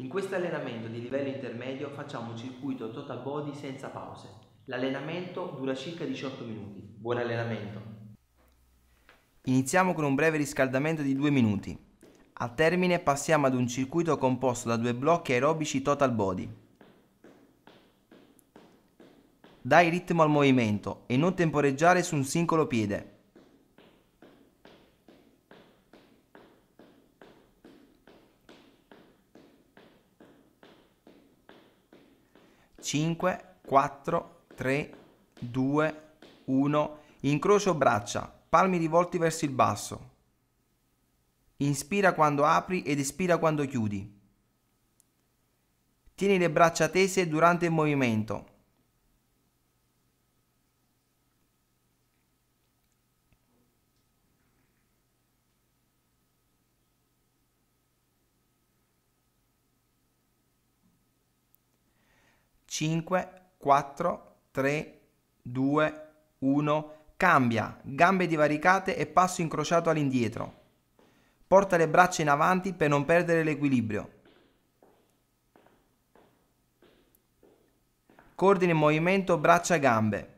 In questo allenamento di livello intermedio facciamo un circuito total body senza pause. L'allenamento dura circa 18 minuti. Buon allenamento! Iniziamo con un breve riscaldamento di 2 minuti. Al termine passiamo ad un circuito composto da due blocchi aerobici total body. Dai ritmo al movimento e non temporeggiare su un singolo piede. 5, 4, 3, 2, 1. Incrocio braccia, palmi rivolti verso il basso. Inspira quando apri ed espira quando chiudi. Tieni le braccia tese durante il movimento. 5, 4, 3, 2, 1. Cambia, gambe divaricate e passo incrociato all'indietro. Porta le braccia in avanti per non perdere l'equilibrio. Coordina il movimento braccia-gambe.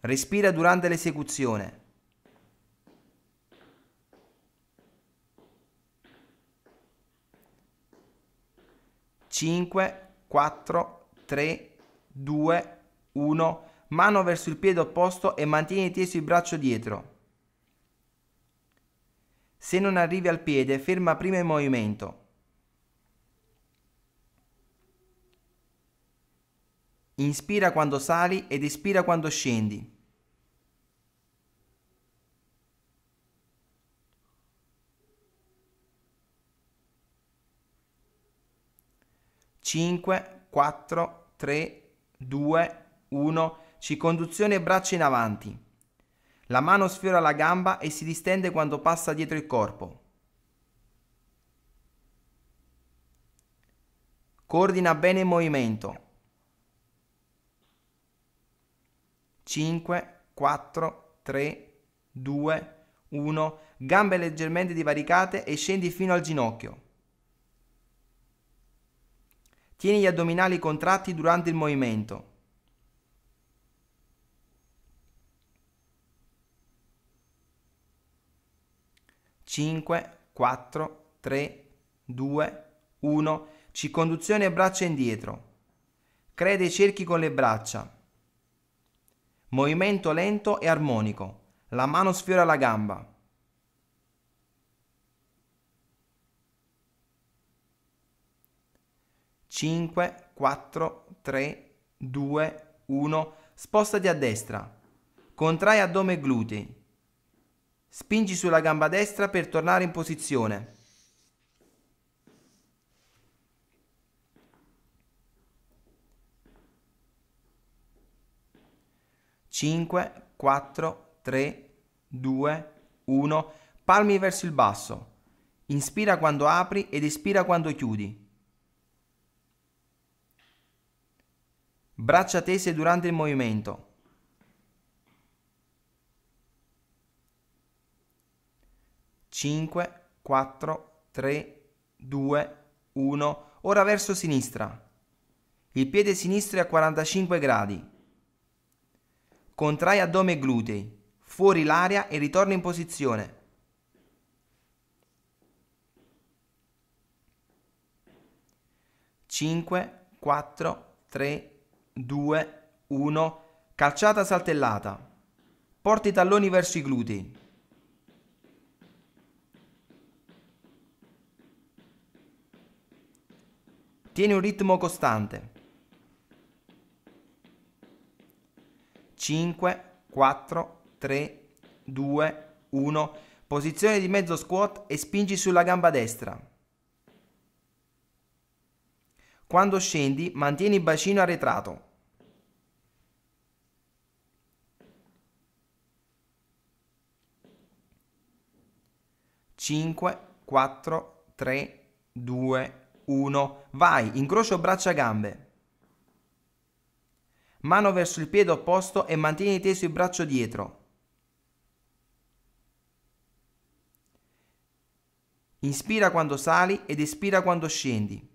Respira durante l'esecuzione. 5, 4, 3, 2, 1. Mano verso il piede opposto e mantieni teso il braccio dietro. Se non arrivi al piede, ferma prima il movimento. Inspira quando sali ed espira quando scendi. 5, 4, 3, 2, 1, circonduzione e braccia in avanti. La mano sfiora la gamba e si distende quando passa dietro il corpo. Coordina bene il movimento. 5, 4, 3, 2, 1. Gambe leggermente divaricate e scendi fino al ginocchio. Tieni gli addominali contratti durante il movimento. Cinque, quattro, tre, due, uno. Circonduzione e braccia indietro. Crea dei cerchi con le braccia. Movimento lento e armonico. La mano sfiora la gamba. 5, 4, 3, 2, 1. Spostati a destra. Contrai addome e glutei. Spingi sulla gamba destra per tornare in posizione. Cinque, quattro, tre, due, uno. Palmi verso il basso. Inspira quando apri ed espira quando chiudi. Braccia tese durante il movimento. Cinque, quattro, tre, due, uno. Ora verso sinistra. Il piede sinistro è a 45 gradi. Contrai addome e glutei. Fuori l'aria e ritorna in posizione. Cinque, quattro, tre, 2, 1, calciata saltellata. Porti i talloni verso i glutei. Tieni un ritmo costante. 5, 4, 3, 2, 1. Posizione di mezzo squat e spingi sulla gamba destra. Quando scendi, mantieni il bacino arretrato. Cinque, quattro, tre, due, uno. Vai, incrocio braccia gambe. Mano verso il piede opposto e mantieni teso il braccio dietro. Inspira quando sali ed espira quando scendi.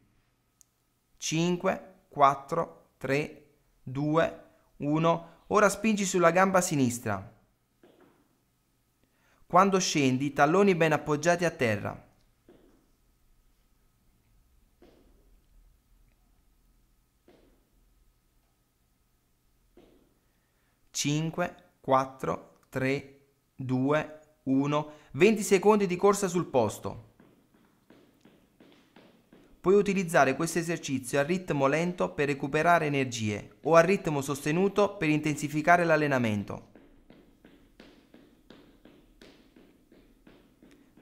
5, 4, 3, 2, 1. Ora spingi sulla gamba sinistra. Quando scendi, talloni ben appoggiati a terra. Cinque, quattro, tre, due, uno. Venti secondi di corsa sul posto. Puoi utilizzare questo esercizio a ritmo lento per recuperare energie o a ritmo sostenuto per intensificare l'allenamento.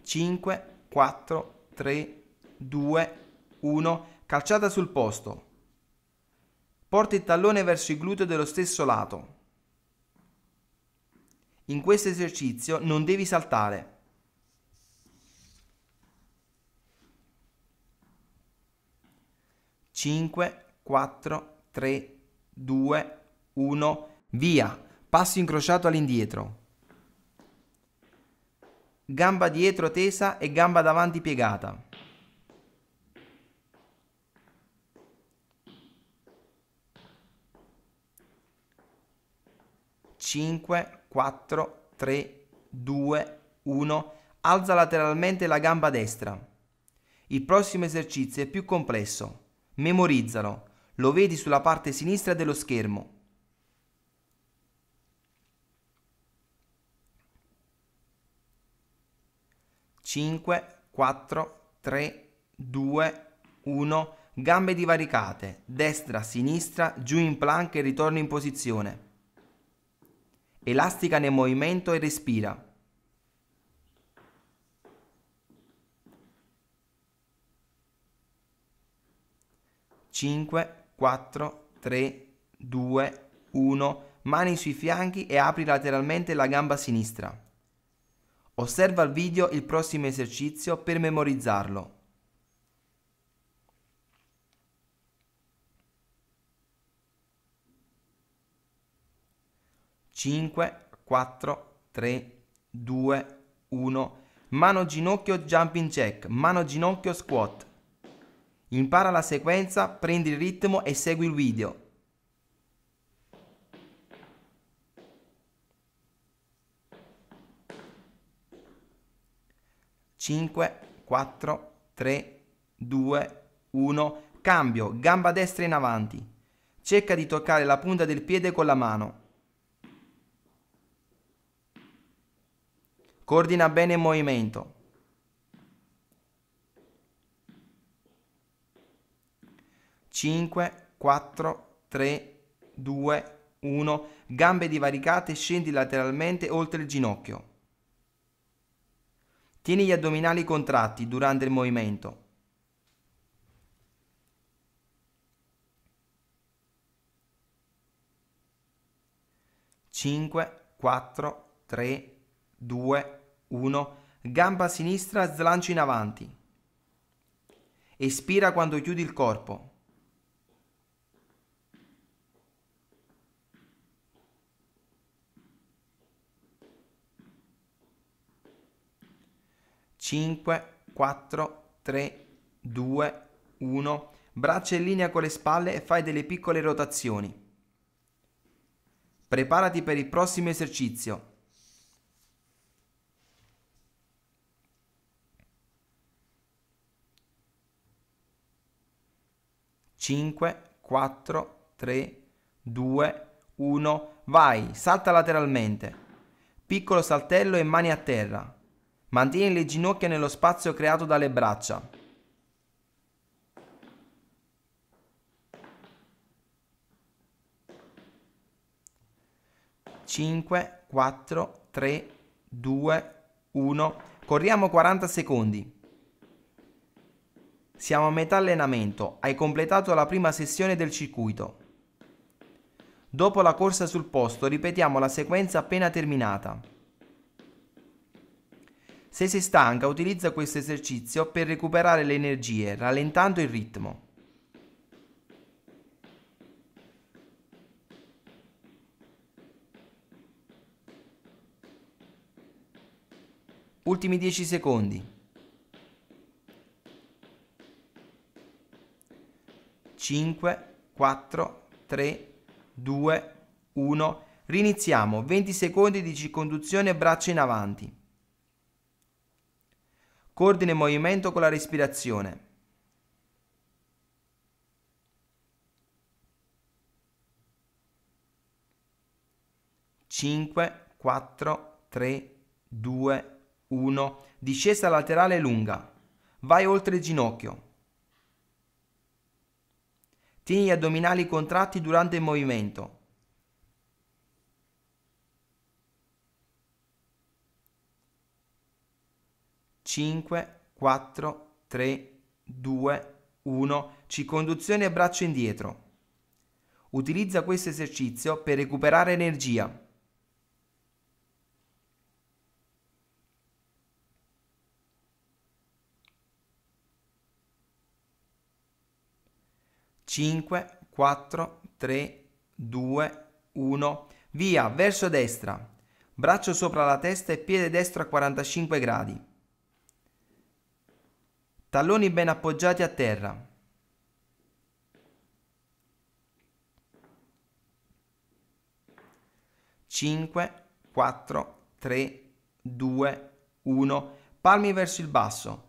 5, 4, 3, 2, 1, calciata sul posto. Porta il tallone verso il gluteo dello stesso lato. In questo esercizio non devi saltare. 5, 4, 3, 2, 1, via, passo incrociato all'indietro. Gamba dietro tesa e gamba davanti piegata. Cinque, quattro, tre, due, uno. Alza lateralmente la gamba destra. Il prossimo esercizio è più complesso. Memorizzalo. Lo vedi sulla parte sinistra dello schermo. Cinque, quattro, tre, due, uno. Gambe divaricate, destra, sinistra, giù in plank e ritorno in posizione. Elastica nel movimento e respira. 5, 4, 3, 2, 1. Mani sui fianchi e apri lateralmente la gamba sinistra. Osserva il video il prossimo esercizio per memorizzarlo. Cinque, quattro, tre, due, uno. Mano ginocchio jumping jack, mano ginocchio squat. Impara la sequenza, prendi il ritmo e segui il video. Cinque, quattro, tre, due, uno. Cambio, gamba destra in avanti. Cerca di toccare la punta del piede con la mano. Coordina bene il movimento. 5, 4, 3, 2, 1. Gambe divaricate, scendi lateralmente oltre il ginocchio. Tieni gli addominali contratti durante il movimento. Cinque, quattro, tre, due, uno. Gamba sinistra slancio in avanti. Espira quando chiudi il corpo. 5, 4, 3, 2, 1. Braccia in linea con le spalle e fai delle piccole rotazioni. Preparati per il prossimo esercizio. Cinque, quattro, tre, due, uno. Vai, salta lateralmente. Piccolo saltello e mani a terra. Mantieni le ginocchia nello spazio creato dalle braccia. Cinque, quattro, tre, due, uno. Corriamo 40 secondi. Siamo a metà allenamento, hai completato la prima sessione del circuito. Dopo la corsa sul posto ripetiamo la sequenza appena terminata. Se sei stanca, utilizza questo esercizio per recuperare le energie, rallentando il ritmo. Ultimi 10 secondi. 5, 4, 3, 2, 1. Riniziamo. 20 secondi di circonduzione braccia in avanti. Coordina il movimento con la respirazione. Cinque, quattro, tre, due, uno. Discesa laterale lunga. Vai oltre il ginocchio. Tieni gli addominali contratti durante il movimento. 5, 4, 3, 2, 1, circonduzione e braccio indietro. Utilizza questo esercizio per recuperare energia. Cinque, quattro, tre, due, uno. Via, verso destra. Braccio sopra la testa e piede destro a 45 gradi talloni ben appoggiati a terra. Cinque, quattro, tre, due, uno. Palmi verso il basso.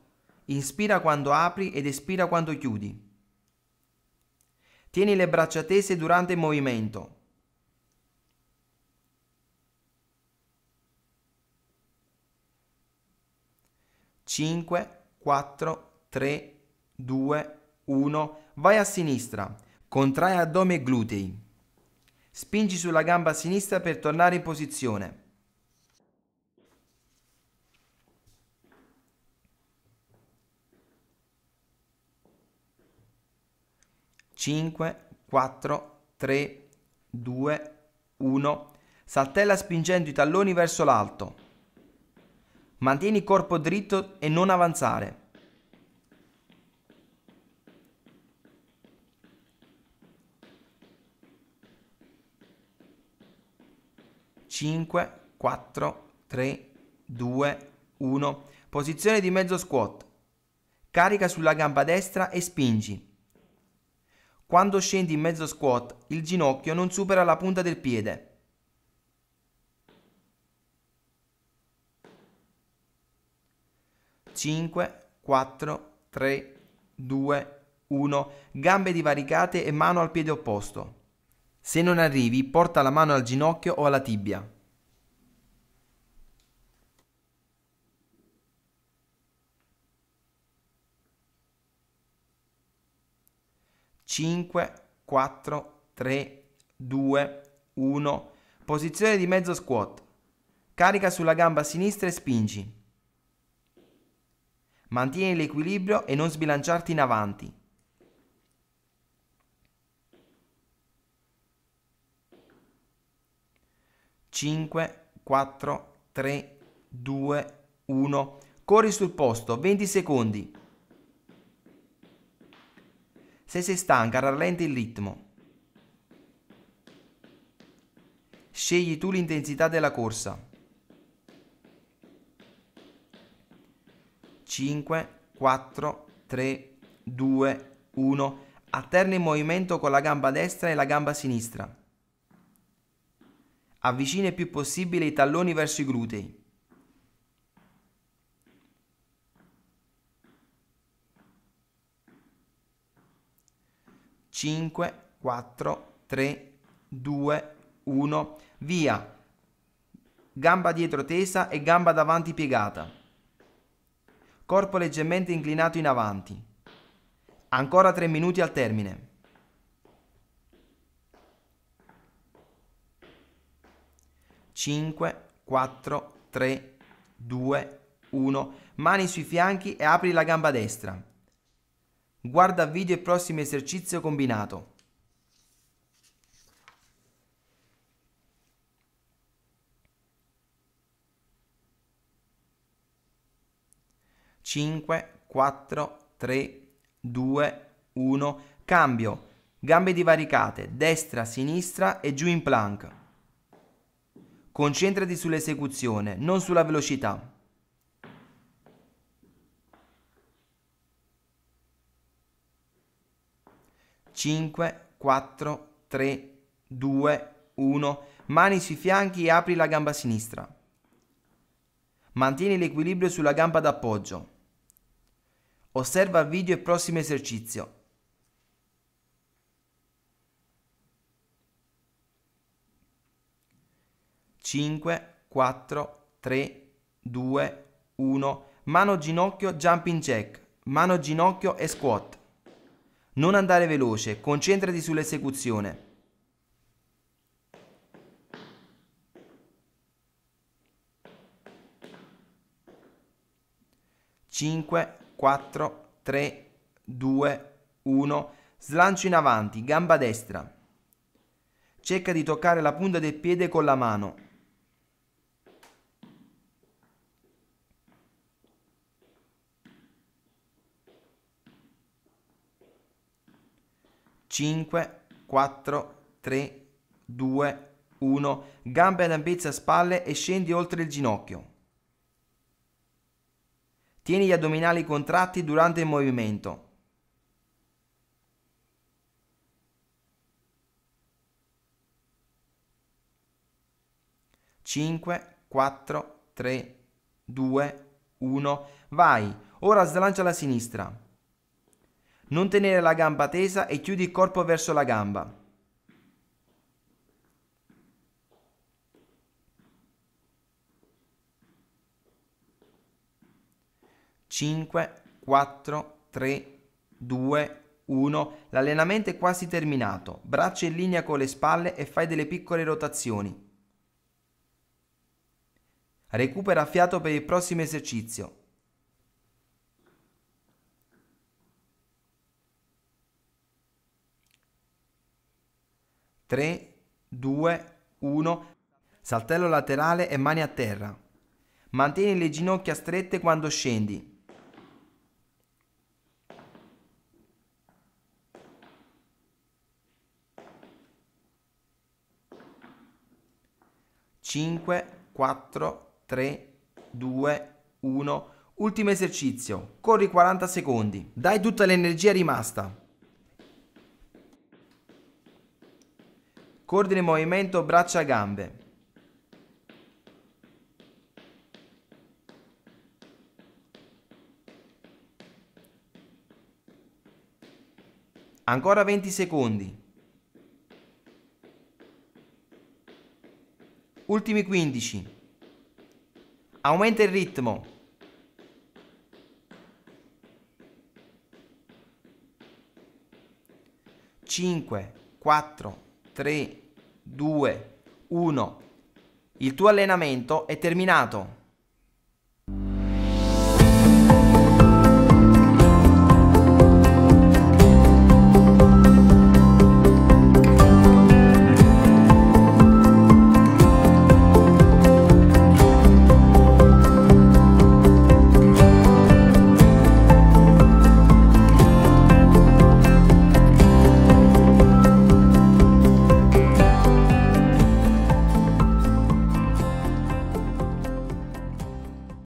Inspira quando apri ed espira quando chiudi. Tieni le braccia tese durante il movimento. Cinque, quattro, 3, 2, 1, vai a sinistra, contrai addome e glutei. Spingi sulla gamba sinistra per tornare in posizione. Cinque, quattro, tre, due, uno. Saltella spingendo i talloni verso l'alto. Mantieni il corpo dritto e non avanzare. 5, 4, 3, 2, 1. Posizione di mezzo squat. Carica sulla gamba destra e spingi. Quando scendi in mezzo squat, il ginocchio non supera la punta del piede. Cinque, quattro, tre, due, uno. Gambe divaricate e mano al piede opposto. Se non arrivi, porta la mano al ginocchio o alla tibia. Cinque, quattro, tre, due, uno. Posizione di mezzo squat. Carica sulla gamba sinistra e spingi. Mantieni l'equilibrio e non sbilanciarti in avanti. 5, 4, 3, 2, 1. Corri sul posto, 20 secondi. Se sei stanca, rallenti il ritmo. Scegli tu l'intensità della corsa. 5, 4, 3, 2, 1. Alterna il movimento con la gamba destra e la gamba sinistra. Avvicina il più possibile i talloni verso i glutei. Cinque, quattro, tre, due, uno, via. Gamba dietro tesa e gamba davanti piegata. Corpo leggermente inclinato in avanti. Ancora tre minuti al termine. 5, 4, 3, 2, 1. Mani sui fianchi e apri la gamba destra. Guarda video e prossimo esercizio combinato. Cinque, quattro, tre, due, uno. Cambio. Gambe divaricate, destra, sinistra e giù in plank. Concentrati sull'esecuzione, non sulla velocità. Cinque, quattro, tre, due, uno. Mani sui fianchi e apri la gamba sinistra. Mantieni l'equilibrio sulla gamba d'appoggio. Osserva il video e prossimo esercizio. 5, 4, 3, 2, 1. Mano ginocchio, jumping jack. Mano ginocchio e squat. Non andare veloce, concentrati sull'esecuzione. Cinque, quattro, tre, due, uno. Slancio in avanti, gamba destra. Cerca di toccare la punta del piede con la mano. 5, 4, 3, 2, 1. Gambe ad ampiezza spalle e scendi oltre il ginocchio. Tieni gli addominali contratti durante il movimento. Cinque, quattro, tre, due, uno. Vai, ora slancia la sinistra. Non tenere la gamba tesa e chiudi il corpo verso la gamba. Cinque, quattro, tre, due, uno. L'allenamento è quasi terminato. Braccia in linea con le spalle e fai delle piccole rotazioni. Recupera fiato per il prossimo esercizio. 3, 2, 1. Saltello laterale e mani a terra. Mantieni le ginocchia strette quando scendi. Cinque, quattro, tre, due, uno. Ultimo esercizio. Corri 40 secondi. Dai tutta l'energia rimasta. Coordine movimento braccia-gambe. Ancora 20 secondi. Ultimi 15. Aumenta il ritmo. Cinque, quattro, 3, 2, 1. Il tuo allenamento è terminato.